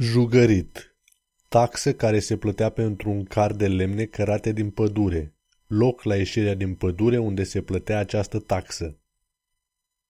Jugărit. Taxă care se plătea pentru un car de lemne cărate din pădure. Loc la ieșirea din pădure unde se plătea această taxă.